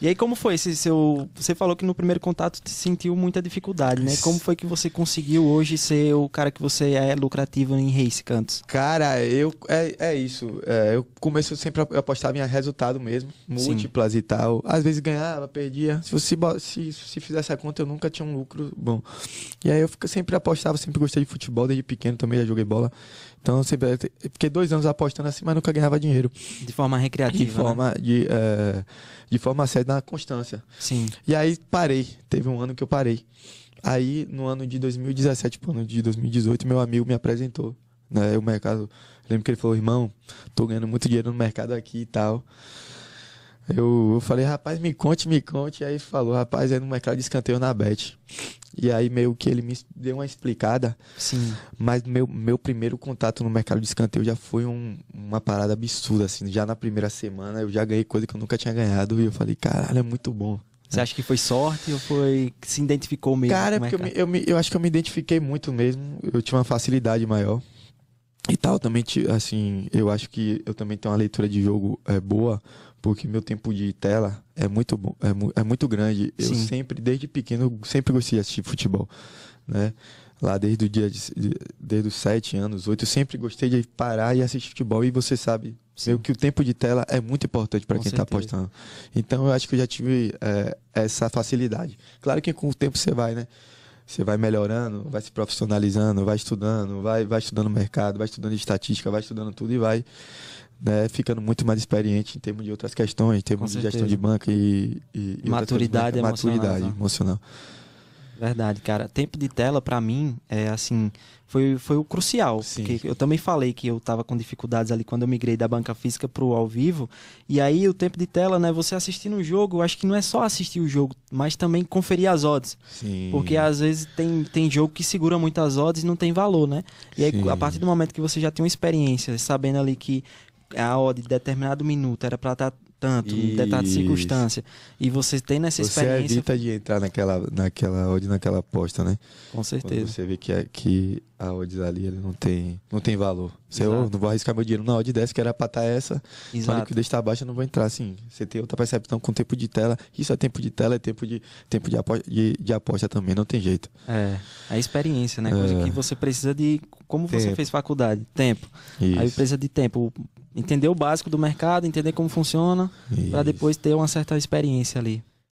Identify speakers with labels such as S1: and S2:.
S1: E aí, como foi esse seu. Você falou que no primeiro contato sentiu muita dificuldade, né? Como foi que você conseguiu hoje ser o cara que você é lucrativo em race cantos? Cara, eu.
S2: É, é isso. É, eu comecei sempre a apostar em resultado mesmo, múltiplas Sim. e tal. Às vezes ganhava, perdia. Se você se, se fizesse a conta, eu nunca tinha um lucro bom. E aí eu sempre apostava, sempre gostei de futebol desde pequeno também, já joguei bola. Então, sempre fiquei dois anos apostando assim, mas nunca ganhava dinheiro. De forma recreativa. De forma, né? de, é, de forma séria na constância. Sim. E aí parei. Teve um ano que eu parei. Aí, no ano de 2017, pro ano de 2018, meu amigo me apresentou. Né? O mercado. Lembro que ele falou, irmão, tô ganhando muito dinheiro no mercado aqui e tal. Eu, eu falei, rapaz, me conte, me conte. E aí falou, rapaz, é no mercado de escanteio na Bet. E aí meio que ele me deu uma explicada. Sim. Mas meu, meu primeiro contato no mercado de escanteio já foi um, uma parada absurda, assim. Já na primeira semana eu já ganhei coisa que eu nunca tinha ganhado. E eu falei, caralho, é muito bom.
S1: Você acha que foi sorte ou foi se identificou mesmo? Cara, é porque eu, me,
S2: eu, me, eu, acho que eu me identifiquei muito mesmo. Eu tinha uma facilidade maior. E tal, também, assim, eu acho que eu também tenho uma leitura de jogo é, boa porque meu tempo de tela é muito bom, é, é muito grande. Sim. Eu sempre, desde pequeno, sempre gostei de assistir futebol, né? Lá desde o dia de, desde os sete anos, oito, sempre gostei de parar e assistir futebol. E você sabe, meu, que o tempo de tela é muito importante para quem está apostando. Então eu acho que eu já tive é, essa facilidade. Claro que com o tempo você vai, né? Você vai melhorando, vai se profissionalizando, vai estudando, vai, vai estudando mercado, vai estudando estatística, vai estudando tudo e vai né, ficando muito mais experiente em termos de outras questões, em termos Com de certeza. gestão de banca e, e, né, é maturidade, emocional. Maturidade né? emocional.
S1: Verdade, cara. Tempo de tela, para mim, é assim, foi, foi o crucial. Sim. Porque eu também falei que eu tava com dificuldades ali quando eu migrei da banca física pro ao vivo. E aí o tempo de tela, né? Você assistindo um jogo, acho que não é só assistir o jogo, mas também conferir as odds. Sim. Porque às vezes tem, tem jogo que segura muitas odds e não tem valor, né? E aí, a partir do momento que você já tem uma experiência, sabendo ali que a hora de determinado minuto era para estar tá tanto, em determinada circunstância. E você tem nessa você experiência. Você evita
S2: de entrar naquela, naquela odd, naquela aposta, né? Com certeza. Quando você vê que, que a odds ali não, tem, não tem valor. Você não vou arriscar meu dinheiro na odd dessa, que era para estar tá essa. Exato. Mas que deixa tá baixa, eu não vou entrar. Assim, você tem outra percepção com tempo de tela. Isso é tempo de tela, é tempo de, tempo de, aposta, de, de aposta também, não tem jeito.
S1: É. A é experiência, né? Coisa é. que você precisa de. Como tempo. você fez faculdade? Tempo. Isso. Aí precisa de tempo entender o básico do mercado, entender como funciona, para depois ter uma certa experiência ali.